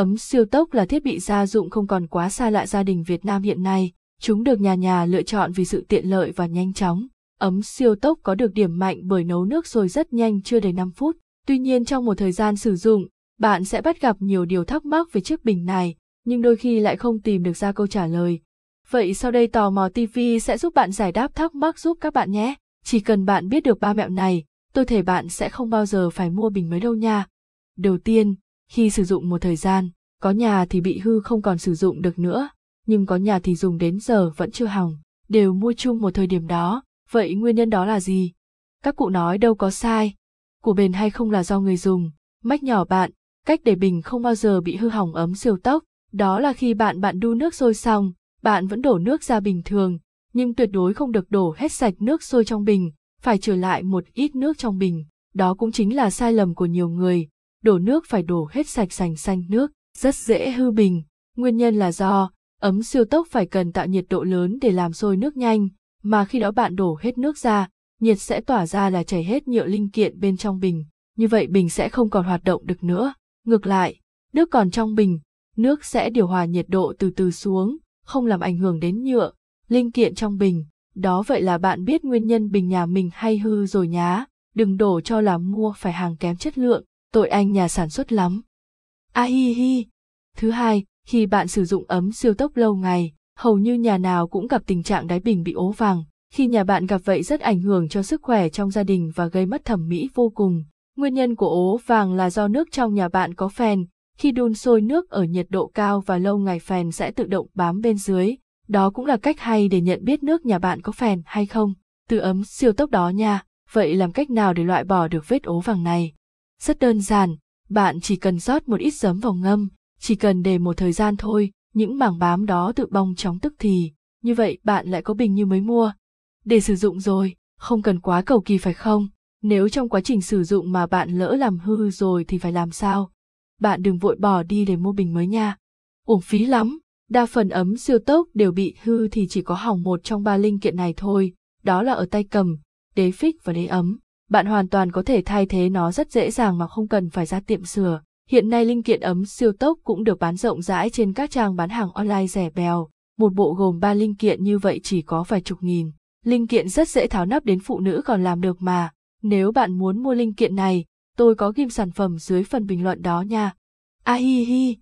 Ấm siêu tốc là thiết bị gia dụng không còn quá xa lạ gia đình Việt Nam hiện nay, chúng được nhà nhà lựa chọn vì sự tiện lợi và nhanh chóng. Ấm siêu tốc có được điểm mạnh bởi nấu nước sôi rất nhanh chưa đầy 5 phút. Tuy nhiên trong một thời gian sử dụng, bạn sẽ bắt gặp nhiều điều thắc mắc về chiếc bình này, nhưng đôi khi lại không tìm được ra câu trả lời. Vậy sau đây Tò Mò TV sẽ giúp bạn giải đáp thắc mắc giúp các bạn nhé. Chỉ cần bạn biết được ba mẹo này, tôi thể bạn sẽ không bao giờ phải mua bình mới đâu nha. Đầu tiên, khi sử dụng một thời gian, có nhà thì bị hư không còn sử dụng được nữa, nhưng có nhà thì dùng đến giờ vẫn chưa hỏng, đều mua chung một thời điểm đó, vậy nguyên nhân đó là gì? Các cụ nói đâu có sai, của bền hay không là do người dùng, mách nhỏ bạn, cách để bình không bao giờ bị hư hỏng ấm siêu tốc, đó là khi bạn bạn đun nước sôi xong, bạn vẫn đổ nước ra bình thường, nhưng tuyệt đối không được đổ hết sạch nước sôi trong bình, phải trở lại một ít nước trong bình, đó cũng chính là sai lầm của nhiều người, đổ nước phải đổ hết sạch sành xanh nước, rất dễ hư bình. Nguyên nhân là do ấm siêu tốc phải cần tạo nhiệt độ lớn để làm sôi nước nhanh, mà khi đó bạn đổ hết nước ra, nhiệt sẽ tỏa ra là chảy hết nhựa linh kiện bên trong bình, như vậy bình sẽ không còn hoạt động được nữa. Ngược lại, nước còn trong bình, nước sẽ điều hòa nhiệt độ từ từ xuống, không làm ảnh hưởng đến nhựa, linh kiện trong bình. Đó vậy là bạn biết nguyên nhân bình nhà mình hay hư rồi nhá, đừng đổ cho là mua phải hàng kém chất lượng, tội anh nhà sản xuất lắm. A à hi hi. Thứ hai, khi bạn sử dụng ấm siêu tốc lâu ngày, hầu như nhà nào cũng gặp tình trạng đáy bình bị ố vàng. Khi nhà bạn gặp vậy rất ảnh hưởng cho sức khỏe trong gia đình và gây mất thẩm mỹ vô cùng. Nguyên nhân của ố vàng là do nước trong nhà bạn có phèn, khi đun sôi nước ở nhiệt độ cao và lâu ngày phèn sẽ tự động bám bên dưới. Đó cũng là cách hay để nhận biết nước nhà bạn có phèn hay không. Từ ấm siêu tốc đó nha, vậy làm cách nào để loại bỏ được vết ố vàng này? Rất đơn giản, bạn chỉ cần rót một ít giấm vào ngâm, chỉ cần để một thời gian thôi, những mảng bám đó tự bong chóng tức thì, như vậy bạn lại có bình như mới mua. Để sử dụng rồi, không cần quá cầu kỳ phải không? Nếu trong quá trình sử dụng mà bạn lỡ làm hư rồi thì phải làm sao? Bạn đừng vội bỏ đi để mua bình mới nha. Uổng phí lắm, đa phần ấm siêu tốc đều bị hư thì chỉ có hỏng một trong ba linh kiện này thôi, đó là ở tay cầm, đế phích và đế ấm bạn hoàn toàn có thể thay thế nó rất dễ dàng mà không cần phải ra tiệm sửa. Hiện nay linh kiện ấm siêu tốc cũng được bán rộng rãi trên các trang bán hàng online rẻ bèo. Một bộ gồm 3 linh kiện như vậy chỉ có vài chục nghìn. Linh kiện rất dễ tháo nắp đến phụ nữ còn làm được mà. Nếu bạn muốn mua linh kiện này, tôi có ghim sản phẩm dưới phần bình luận đó nha. A hi hi.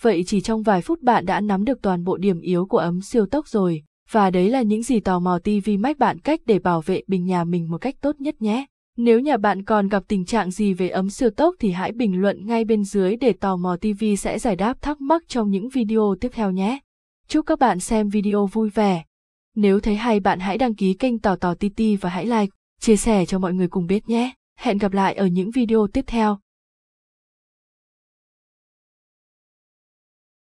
Vậy chỉ trong vài phút bạn đã nắm được toàn bộ điểm yếu của ấm siêu tốc rồi. Và đấy là những gì tò mò TV Max bạn cách để bảo vệ bình nhà mình một cách tốt nhất nhé. Nếu nhà bạn còn gặp tình trạng gì về ấm siêu tốc thì hãy bình luận ngay bên dưới để tò mò TV sẽ giải đáp thắc mắc trong những video tiếp theo nhé. Chúc các bạn xem video vui vẻ. Nếu thấy hay bạn hãy đăng ký kênh Tò Tò TT và hãy like, chia sẻ cho mọi người cùng biết nhé. Hẹn gặp lại ở những video tiếp theo.